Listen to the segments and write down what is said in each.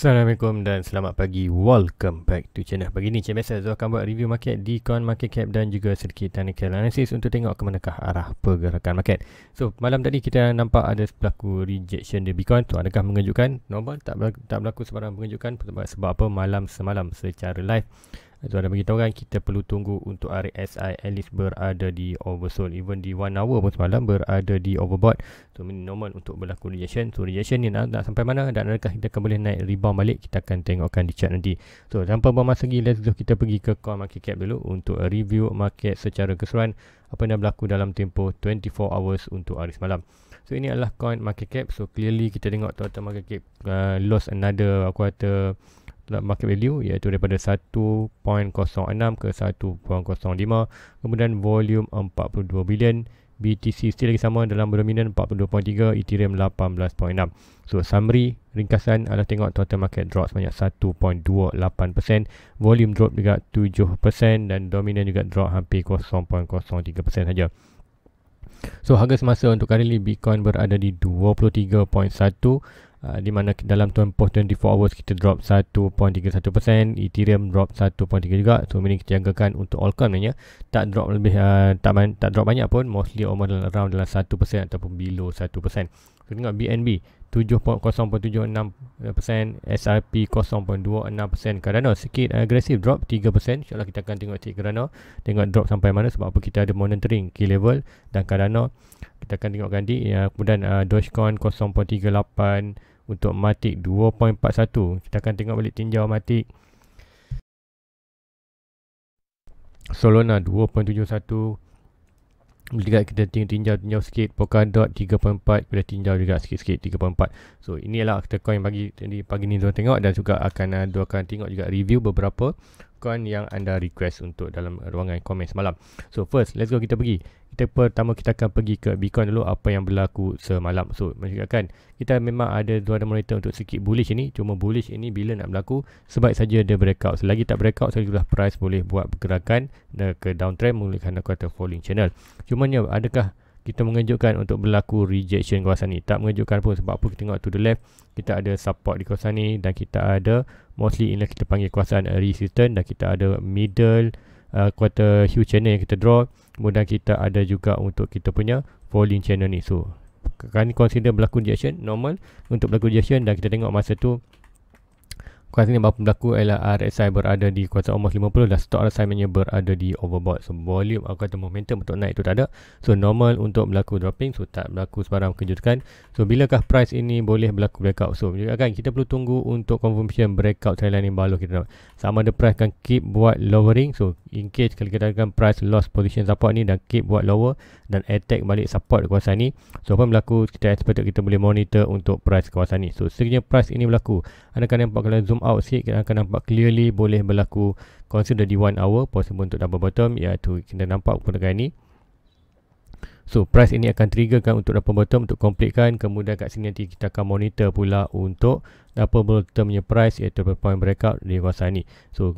Assalamualaikum dan selamat pagi Welcome back to channel Pagi ni macam biasa Zul akan buat review market di coin market cap Dan juga sedikit technical analysis Untuk tengok ke manakah arah pergerakan market So malam tadi kita nampak ada berlaku rejection di Bitcoin Tu adakah mengejutkan? Normal tak berlaku, tak berlaku sebarang mengejutkan sebab apa malam semalam secara live Azwar dah beritahu kan kita perlu tunggu untuk RSI at least berada di oversold even di one hour pun semalam berada di overbought so normal untuk berlaku rejection so rejection ni nak, nak sampai mana dan adakah kita akan boleh naik rebound balik kita akan tengokkan di chart nanti so tanpa buang masa lagi let's go kita pergi ke coin market cap dulu untuk review market secara keseluruhan apa yang dah berlaku dalam tempoh 24 hours untuk hari semalam So ini adalah coin market cap. So clearly kita tengok total market cap uh, lost another aku kata market value iaitu daripada 1.06 ke 1.05 kemudian volume 42 bilion BTC still lagi sama dalam dominan 42.3 Ethereum 18.6 so summary ringkasan adalah tengok total market drop sebanyak 1.28% volume drop juga 7% dan dominan juga drop hampir 0.03% saja So harga semasa untuk kali ini Bitcoin berada di 23.1 Ah, di mana dalam tempoh 24 hours kita drop 1.31% Ethereum drop 1.3 juga so ini kita jagakan untuk all coin ya tak drop lebih uh, tak man, tak drop banyak pun mostly almost dalam around dalam 1% ataupun below 1% Kita tengok BNB 7.076% SRP 0.26% Cardano sikit agresif drop 3% insyaAllah kita akan tengok cik Cardano tengok drop sampai mana sebab apa kita ada monitoring key level dan Cardano kita akan tengok ganti ah, kemudian Dogecoin 0.38 untuk matik 2.41. Kita akan tengok balik tinjau matik. Solona 2.71. Bila kita tinjau tinjau, tinjau sikit. Polkadot 3.4. Bila tinjau juga sikit-sikit 3.4. So inilah kita coin bagi tadi pagi ni tuan tengok. Dan juga akan uh, dua akan tengok juga review beberapa coin yang anda request untuk dalam ruangan komen semalam. So first let's go kita pergi kita pertama kita akan pergi ke Bitcoin dulu apa yang berlaku semalam. So, mengatakan kita memang ada dua ada monitor untuk sikit bullish ini. Cuma bullish ini bila nak berlaku sebaik saja dia breakout. Selagi tak breakout, saya sudah price boleh buat pergerakan ke downtrend menggunakan aku kata falling channel. Cuma ni adakah kita mengejutkan untuk berlaku rejection kawasan ni tak mengejutkan pun sebab apa kita tengok to the left kita ada support di kawasan ni dan kita ada mostly inilah kita panggil kawasan resistance dan kita ada middle uh, quarter hue channel yang kita draw kemudian kita ada juga untuk kita punya falling channel ni so kan consider berlaku rejection normal untuk berlaku rejection dan kita tengok masa tu Kuat ini apa berlaku ialah RSI berada di kuasa almost 50 dan stock RSI hanya berada di overbought. So volume aku kata momentum untuk naik itu tak ada. So normal untuk berlaku dropping so tak berlaku sebarang kejutan. So bilakah price ini boleh berlaku breakout? So juga kan kita perlu tunggu untuk confirmation breakout trend line yang baru kita dapat. Sama ada price akan keep buat lowering. So in case kalau kita akan price loss position support ni dan keep buat lower dan attack balik support kuasa ni. So apa berlaku kita expert kita boleh monitor untuk price kuasa ni. So sekiranya price ini berlaku anda akan nampak kalau zoom out sikit kita akan nampak clearly boleh berlaku consider di 1 hour possible untuk double bottom iaitu kita nampak pergerakan ini so price ini akan triggerkan untuk double bottom untuk completekan kemudian kat sini nanti kita akan monitor pula untuk double bottomnya price iaitu point breakout di kawasan ini so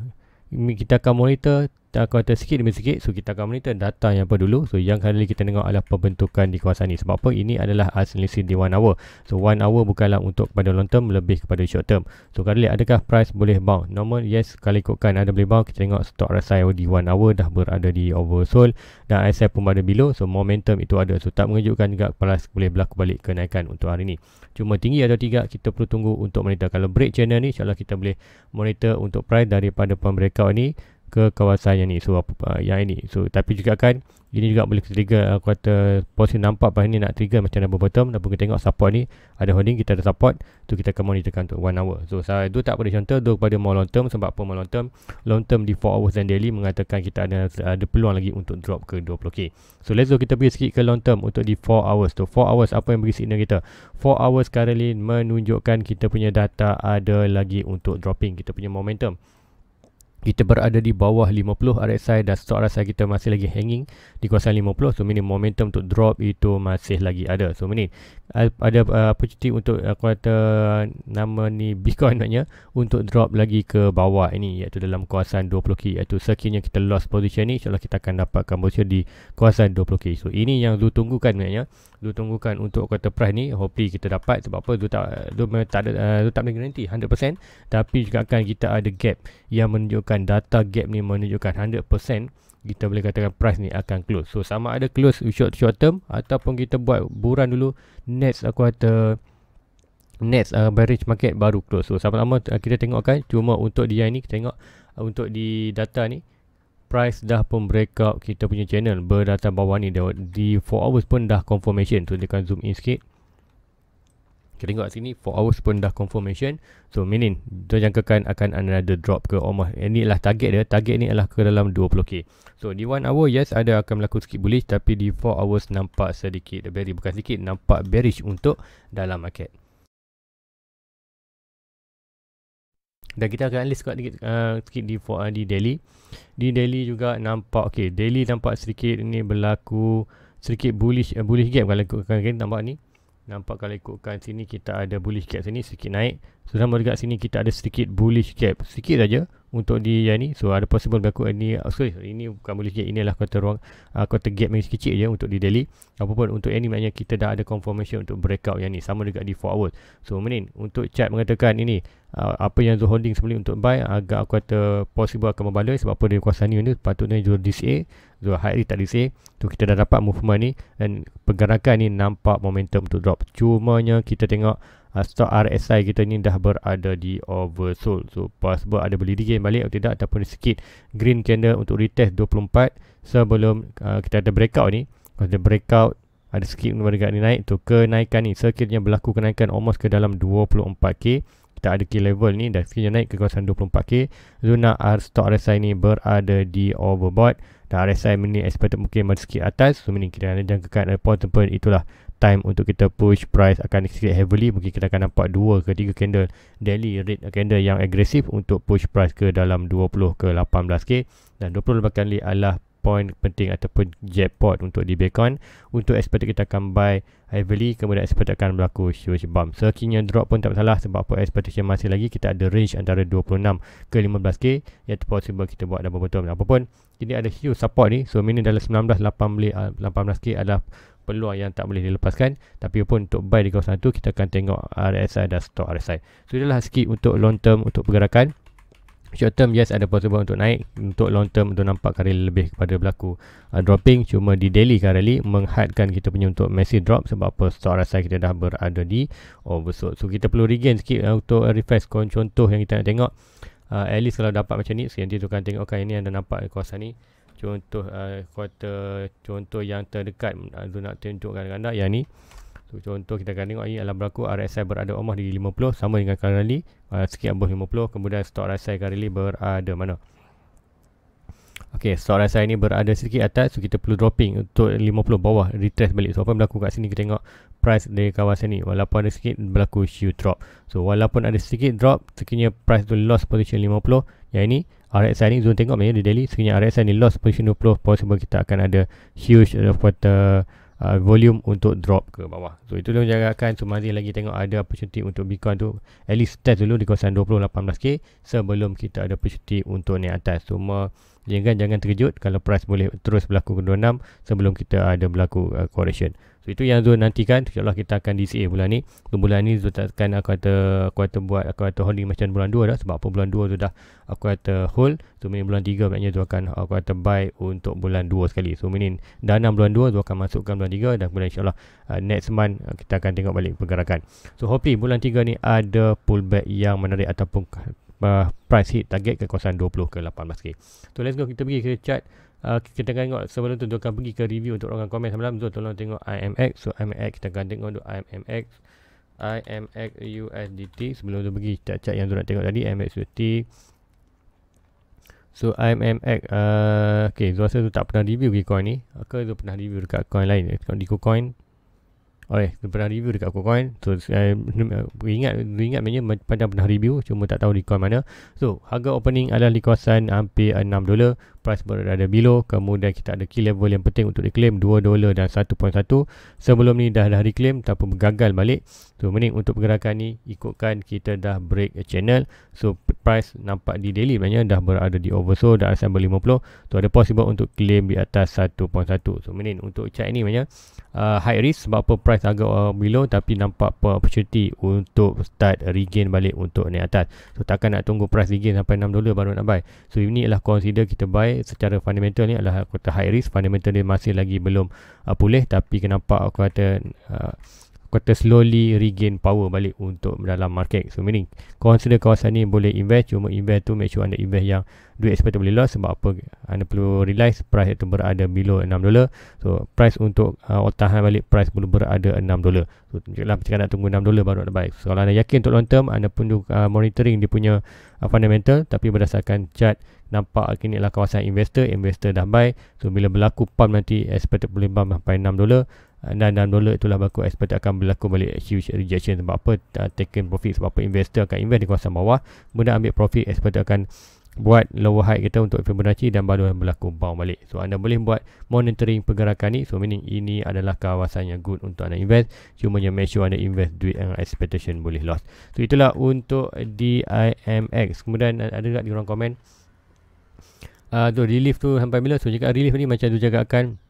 kita akan monitor kita kata sikit demi sikit so kita akan monitor data yang apa dulu so yang kali ini kita tengok adalah pembentukan di kawasan ini sebab apa ini adalah asli di 1 hour so 1 hour bukanlah untuk kepada long term lebih kepada short term so kali ini adakah price boleh bound normal yes kalau ikutkan ada boleh bound kita tengok stock RSI di 1 hour dah berada di oversold dan RSI pun ada below so momentum itu ada so tak mengejutkan juga price boleh berlaku balik kenaikan untuk hari ini cuma tinggi atau tiga. kita perlu tunggu untuk monitor kalau break channel ni insyaAllah kita boleh monitor untuk price daripada pembreakout ni ke kawasan yang ni so apa uh, yang ini so tapi juga kan ini juga boleh trigger ah, aku kata posisi nampak bahan ini nak trigger macam double bottom ataupun kita tengok support ni ada holding kita ada support tu kita akan monitorkan untuk one hour so saya tu tak pada contoh tu pada more long term sebab apa more long term long term di 4 hours and daily mengatakan kita ada ada peluang lagi untuk drop ke 20k so let's go kita pergi sikit ke long term untuk di 4 hours tu 4 hours apa yang bagi signal kita 4 hours currently menunjukkan kita punya data ada lagi untuk dropping kita punya momentum kita berada di bawah 50 RSI dan stock RSI kita masih lagi hanging di kawasan 50 so meaning momentum untuk drop itu masih lagi ada so meaning ada uh, opportunity untuk uh, kuota nama ni Bitcoin maknanya untuk drop lagi ke bawah ini iaitu dalam kawasan 20k iaitu sekiranya kita lost position ni insyaAllah kita akan dapatkan position di kawasan 20k so ini yang Zul tunggukan maknanya Zul tunggukan untuk kuota price ni hopefully kita dapat sebab apa Zul tak, Zul tak ada uh, Zul tak boleh guarantee 100% tapi juga akan kita ada gap yang menunjukkan menunjukkan data gap ni menunjukkan 100% kita boleh katakan price ni akan close. So sama ada close short short term ataupun kita buat buran dulu next aku kata next uh, bearish market baru close. So sama-sama uh, kita tengokkan cuma untuk di yang ni kita tengok uh, untuk di data ni price dah pun breakout kita punya channel berdata bawah ni di 4 hours pun dah confirmation tu dekat zoom in sikit kita tengok sini 4 hours pun dah confirmation. So meaning dia jangkakan akan another drop ke Omah. Ini lah target dia. Target ni adalah ke dalam 20k. So di 1 hour yes ada akan berlaku sikit bullish tapi di 4 hours nampak sedikit bearish bukan sedikit nampak bearish untuk dalam market. Dan kita akan analis kuat sedikit, uh, sedikit di, uh, di daily. Di daily juga nampak, okay, daily nampak sedikit ini berlaku sedikit bullish, uh, bullish gap kalau ikutkan kita nampak ni. Nampak kalau ikutkan sini kita ada bullish gap sini sikit naik. So sama dekat sini kita ada sedikit bullish gap. Sikit saja untuk di yang ni so ada possible berlaku ini uh, sorry ini bukan boleh je inilah kota ruang uh, kota gap yang kecil je untuk di apa pun untuk ini maknanya kita dah ada confirmation untuk breakout yang ni sama juga di forward so menin untuk chart mengatakan ini uh, apa yang Zul holding sebelum untuk buy agak aku kata possible akan membaloi sebab apa dia kuasa ni patutnya Zul DCA Zul high tak DCA tu kita dah dapat movement ni dan pergerakan ni nampak momentum untuk drop cumanya kita tengok uh, stock RSI kita ni dah berada di oversold so possible ada beli regain balik atau tidak ataupun sikit green candle untuk retest 24 sebelum uh, kita ada breakout ni ada breakout ada skip bergerak ni naik tu kenaikan ni sekiranya berlaku kenaikan almost ke dalam 24k kita ada key level ni dan sekiranya naik ke kawasan 24k zona R stock RSI ni berada di overbought dan RSI mini expected mungkin masih sikit atas so mini kita ada jangkakan ada point itulah time untuk kita push price akan sikit heavily mungkin kita akan nampak dua ke 3 candle daily red candle yang agresif untuk push price ke dalam 20 ke 18k dan 20 kali adalah Point penting ataupun jackpot untuk di Bitcoin untuk expected kita akan buy heavily kemudian expected akan berlaku huge bump sekiranya so, drop pun tak salah sebab apa expectation masih lagi kita ada range antara 26 ke 15k iaitu possible kita buat dan betul apa pun ini ada huge support ni so meaning dalam 19 18 ah, k adalah peluang yang tak boleh dilepaskan tapi pun untuk buy di kawasan tu kita akan tengok RSI dan stock RSI so itulah sikit untuk long term untuk pergerakan short term yes ada possible untuk naik untuk long term untuk nampak currently lebih kepada berlaku uh, dropping cuma di daily currently menghadkan kita punya untuk massive drop sebab apa stock rasa kita dah berada di oversold so kita perlu regain sikit uh, untuk refresh contoh yang kita nak tengok uh, at least kalau dapat macam ni nanti tu kan tengok ini anda nampak kuasa ni contoh uh, quarter contoh yang terdekat uh, nak tunjukkan kepada anda yang ni So, contoh kita akan tengok ini adalah berlaku RSI berada omah di 50 sama dengan currently uh, ah, sikit above 50 kemudian stock RSI currently berada mana Okey, stok RSI ni berada sikit atas so kita perlu dropping untuk 50 bawah retrace balik so apa yang berlaku kat sini kita tengok price dari kawasan ni walaupun ada sikit berlaku shoe drop so walaupun ada sikit drop sekiranya price tu lost position 50 yang ini RSI ni zone tengok ni di daily sekiranya RSI ni lost position 20 possible kita akan ada huge reporter uh, uh, volume untuk drop ke bawah. So itu yang jagakan so masih lagi tengok ada opportunity untuk Bitcoin tu at least test dulu di kawasan 2018k sebelum kita ada opportunity untuk naik atas. Cuma jangan jangan terkejut kalau price boleh terus berlaku ke 26 sebelum kita ada berlaku uh, correction. So itu yang Zul nantikan InsyaAllah kita akan DCA bulan ni Untuk bulan ni Zul takkan aku kata Aku kata buat Aku kata holding macam bulan 2 dah Sebab apa bulan 2 tu dah Aku kata hold So meaning bulan 3 Maknanya Zul akan Aku kata buy Untuk bulan 2 sekali So meaning Dana bulan 2 Zul akan masukkan bulan 3 Dan kemudian insyaAllah uh, Next month uh, Kita akan tengok balik pergerakan So hopefully bulan 3 ni Ada pullback yang menarik Ataupun uh, Price hit target ke kawasan 20 ke 18 k So let's go kita pergi ke chart uh, kita akan tengok sebelum tu tuan pergi ke review untuk orang komen semalam tu tolong tengok IMX so IMX kita akan tengok untuk IMX IMX USDT sebelum tu pergi cak-cak yang tu nak tengok tadi IMX USDT So IMX uh, Okay Zul rasa tu tak pernah review ke coin ni Ke tu pernah review dekat coin lain Dekat di KuCoin Oh eh pernah review dekat KuCoin So uh, ingat Zul ingat punya Pada pernah review Cuma tak tahu di coin mana So harga opening adalah di kawasan Hampir 6 dolar price berada below kemudian kita ada key level yang penting untuk diklaim 2 dolar dan 1.1 sebelum ni dah dah diklaim tapi gagal balik so mending untuk pergerakan ni ikutkan kita dah break a channel so price nampak di daily sebenarnya dah berada di oversold dan asam 50 so ada possible untuk claim di atas 1.1 so mending untuk chart ni sebenarnya uh, high risk sebab apa price agak uh, below tapi nampak opportunity untuk start regain balik untuk naik atas so takkan nak tunggu price regain sampai 6 dolar baru nak buy so ini adalah consider kita buy high secara fundamental ni adalah aku kata high risk fundamental dia masih lagi belum uh, pulih tapi kenapa aku kata uh, aku kata slowly regain power balik untuk dalam market so meaning consider kawasan ni boleh invest cuma invest tu make sure anda invest yang duit sebab boleh loss sebab apa anda perlu realize price itu berada below 6 dollar so price untuk uh, all balik price perlu berada 6 dollar so tunjuklah macam nak tunggu 6 dollar baru ada baik so, kalau anda yakin untuk long term anda perlu uh, monitoring dia punya uh, fundamental tapi berdasarkan chart nampak kini ni adalah kawasan investor investor dah buy so bila berlaku pump nanti expected boleh pump sampai 6 dolar ah, dan 6 dolar itulah baku expected akan berlaku balik huge rejection sebab apa uh, taken profit sebab apa investor akan invest di kawasan bawah kemudian ambil profit expected akan buat lower high kita untuk Fibonacci dan baru berlaku bounce balik. So anda boleh buat monitoring pergerakan ni. So meaning ini adalah kawasan yang good untuk anda invest. Cuma yang make sure anda invest duit dengan expectation boleh loss. So itulah untuk DIMX. Kemudian ada tak di ruang komen uh, tu relief tu sampai bila so cakap relief ni macam tu jaga cakapkan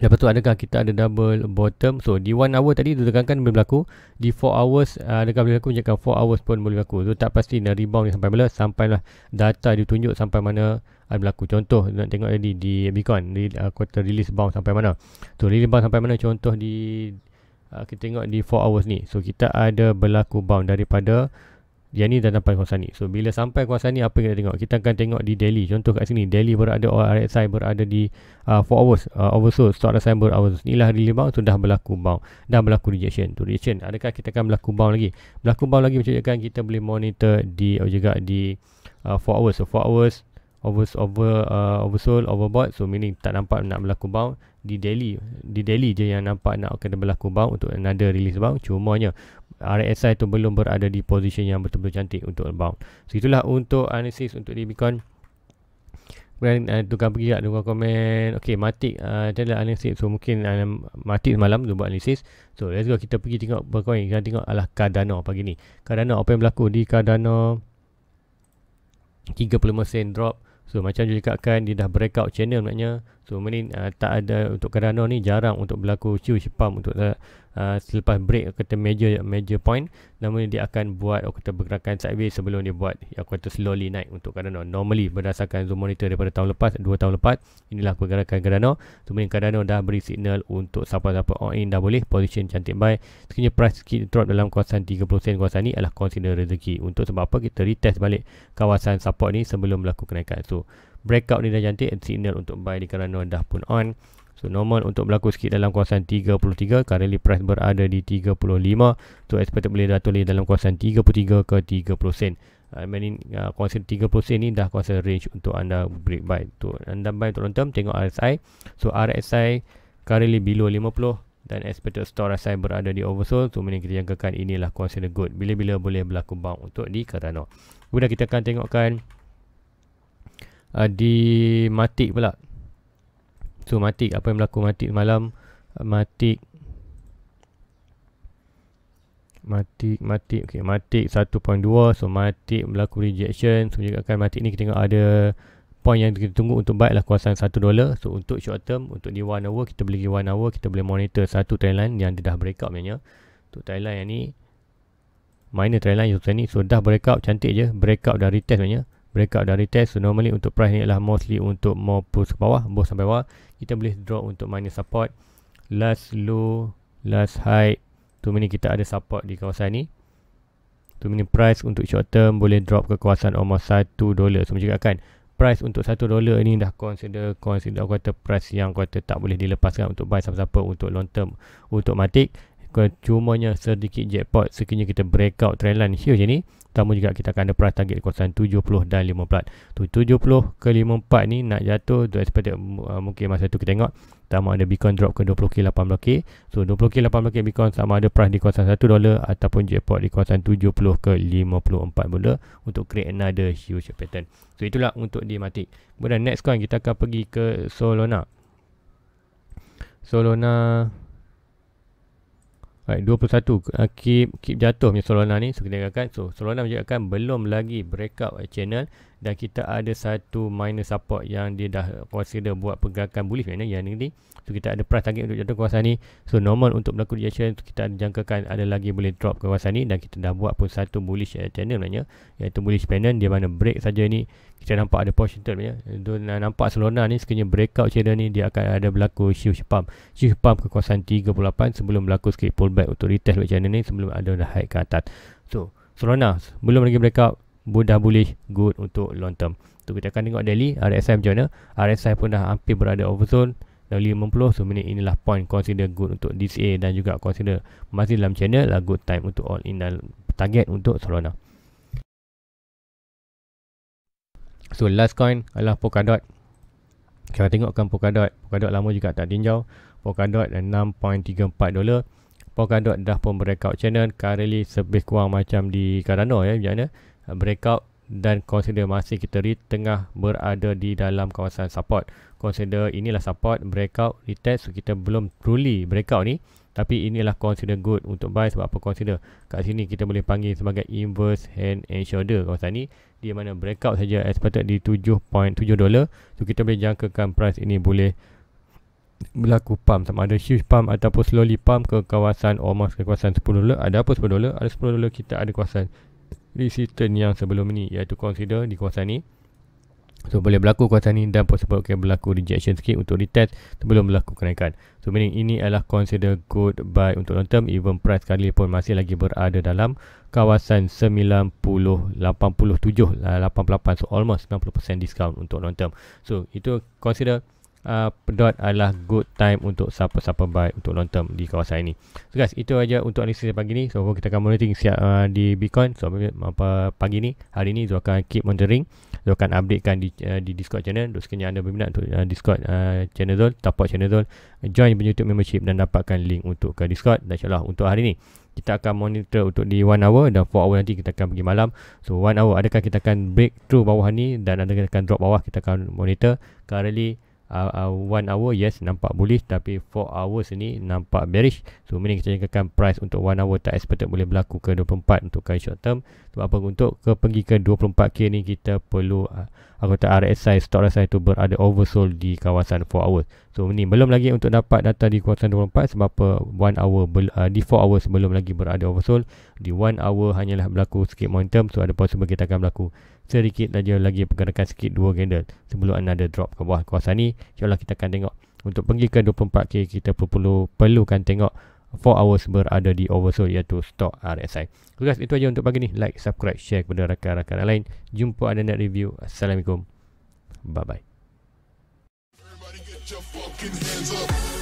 lepas tu adakah kita ada double bottom so di 1 hour tadi tu tekankan boleh berlaku di 4 hours uh, adakah boleh berlaku cakap 4 hours pun boleh berlaku so tak pasti nak rebound ni sampai bila sampailah data ditunjuk sampai mana ada ah, berlaku contoh nak tengok tadi di Bitcoin di uh, quarter release bound sampai mana tu so, release bound sampai mana contoh di uh, kita tengok di 4 hours ni so kita ada berlaku bound daripada yang ni dah sampai kuasa ni. So bila sampai kuasa ni apa yang kita tengok? Kita akan tengok di Delhi. Contoh kat sini Delhi berada RSI berada di uh, 4 hours uh, oversold. Stock RSI berada Inilah hari limau sudah so berlaku bound. Dah berlaku rejection. Tu rejection. Adakah kita akan berlaku bound lagi? Berlaku bound lagi macam kan kita boleh monitor di juga di uh, 4 hours. So four hours over over uh, oversold overbought so meaning tak nampak nak berlaku bounce di daily di daily je yang nampak nak kena berlaku bounce untuk another release cuma cumanya RSI tu belum berada di position yang betul-betul cantik untuk bounce so itulah untuk analisis untuk di Bitcoin Kemudian uh, tukar pergi kat tukar komen. Okay, Matik. Uh, analisis. So, mungkin uh, Matik malam dia buat analisis. So, let's go. Kita pergi tengok berkoin. Kita tengok alah Cardano pagi ni. Cardano, apa yang berlaku di Cardano? 35 sen drop. So macam dia cakapkan dia dah breakout channel maknanya. So ini uh, tak ada untuk Cardano ni jarang untuk berlaku huge pump untuk uh, uh, selepas break kata major major point namun dia akan buat oh, kata pergerakan sideways sebelum dia buat yang kata slowly naik untuk Cardano normally berdasarkan zoom monitor daripada tahun lepas 2 tahun lepas inilah pergerakan Cardano mungkin Cardano dah beri signal untuk siapa-siapa all in dah boleh position cantik buy sekiranya price sikit drop dalam kawasan 30 sen kawasan ni adalah consider rezeki untuk sebab apa kita retest balik kawasan support ni sebelum melakukan kenaikan so breakout ni dah cantik signal untuk buy di Cardano dah pun on So normal untuk berlaku sikit dalam kawasan 33 Currently price berada di 35 So expected boleh datang dalam kawasan 33 ke 30 sen ah, I mean uh, kawasan 30 sen ni dah kawasan range untuk anda break buy So anda buy untuk long term tengok RSI So RSI currently below 50 dan expected store saya berada di oversold so mana kita jangkakan inilah kawasan good bila-bila boleh berlaku bang untuk di katano. kemudian kita akan tengokkan uh, di Matic pula So matik apa yang berlaku matik malam matik matik matik okey matik 1.2 so matik berlaku rejection so akan matik ni kita tengok ada point yang kita tunggu untuk buy lah kuasaan 1 dolar so untuk short term untuk di 1 hour kita beli di 1 hour kita boleh monitor satu trendline yang dia dah out sebenarnya untuk trendline yang ni minor trendline yang ni so dah out cantik je out dan retest sebenarnya breakout dan retest so normally untuk price ni adalah mostly untuk more push ke bawah bos sampai bawah kita boleh draw untuk minor support last low last high tu mini kita ada support di kawasan ni tu mini price untuk short term boleh drop ke kawasan almost 1 dollar so macam kan price untuk 1 dollar ni dah consider consider aku kata price yang aku kata tak boleh dilepaskan untuk buy siapa-siapa untuk long term untuk matik cumanya sedikit jackpot sekiranya kita breakout trendline here je ni Pertama juga kita akan ada price target di kawasan 70 dan 54 tu 70 ke 54 ni nak jatuh tu expected uh, mungkin masa tu kita tengok sama ada Bitcoin drop ke 20k 18k so 20k 18k Bitcoin sama ada price di kawasan 1 dollar ataupun jackpot di kawasan 70 ke 54 dollar untuk create another huge pattern so itulah untuk dia mati kemudian next coin kita akan pergi ke Solana Solana Alright, 21 uh, keep keep jatuhnya Solana ni sekali so, kan. So Solana menjadikan belum lagi breakout channel dan kita ada satu minor support yang dia dah consider buat pergerakan bullish mana yang ni so kita ada price target untuk jatuh kawasan ni so normal untuk berlaku di channel kita ada jangkakan ada lagi boleh drop ke kawasan ni dan kita dah buat pun satu bullish eh, channel namanya iaitu bullish panel dia mana break saja ni kita nampak ada positive term ya. nampak selona ni sekiranya breakout channel ni dia akan ada berlaku shift pump. Shift pump ke kawasan 38 sebelum berlaku sikit pullback untuk retest channel ni sebelum ada dah naik ke atas. So, selona belum lagi breakout mudah bullish good untuk long term tu kita akan tengok daily RSI macam mana RSI pun dah hampir berada overzone dan 50 so minit inilah point consider good untuk DCA dan juga consider masih dalam channel lah good time untuk all in dan target untuk Solana so last coin adalah Polkadot kita tengokkan Polkadot Polkadot lama juga tak tinjau Polkadot 6.34 dolar Polkadot dah pun breakout channel currently lebih kurang macam di Cardano ya macam mana breakout dan consider masih kita di tengah berada di dalam kawasan support. Consider inilah support breakout retest so kita belum truly breakout ni tapi inilah consider good untuk buy sebab apa consider. Kat sini kita boleh panggil sebagai inverse hand and shoulder kawasan ni di mana breakout saja expected di 7.7 dollar. So kita boleh jangkakan price ini boleh berlaku pump sama ada huge pump ataupun slowly pump ke kawasan almost ke kawasan 10 dollar. ada apa 10 dollar? ada 10 dolar kita ada kawasan resistance yang sebelum ini iaitu consider di kawasan ini, so boleh berlaku kawasan ini dan possible okay, berlaku rejection sikit untuk retest sebelum berlaku kenaikan so meaning ini adalah consider good buy untuk long term even price kali pun masih lagi berada dalam kawasan 90 87 88 so almost 90% discount untuk long term so itu consider uh, dot adalah good time untuk siapa-siapa buy untuk long term di kawasan ini. So guys, itu aja untuk analisis pagi ni. So kita akan monitoring siap uh, di Bitcoin. So apa pagi ni, hari ni juga akan keep monitoring. Juga akan updatekan di, uh, di Discord channel. Untuk sekiranya anda berminat untuk uh, Discord uh, channel Zul, support channel Zul, join punya YouTube membership dan dapatkan link untuk ke Discord. Dan insyaAllah untuk hari ni, kita akan monitor untuk di 1 hour dan 4 hour nanti kita akan pergi malam. So 1 hour adakah kita akan break through bawah ni dan adakah kita akan drop bawah kita akan monitor. Currently uh, one hour yes nampak bullish tapi four hours ni nampak bearish so mungkin kita jangkakan price untuk one hour tak expected boleh berlaku ke 24 untuk kali short term sebab apa untuk ke pergi ke 24k ni kita perlu uh, Aku tak RSI stok RSI itu berada oversold di kawasan 4 hours. So ini belum lagi untuk dapat data di kawasan 24 sebab apa 1 hour be, uh, di 4 hours belum lagi berada oversold. Di 1 hour hanyalah berlaku sikit momentum so ada possible kita akan berlaku sedikit saja lagi pergerakan sikit dua candle sebelum another drop ke bawah kawasan ni. Insyaallah kita akan tengok untuk pergi ke 24K kita perlu perlukan tengok 4 hours berada di oversold iaitu stock RSI. So guys, itu aja untuk pagi ni. Like, subscribe, share kepada rakan-rakan lain. Jumpa ada next review. Assalamualaikum. Bye-bye.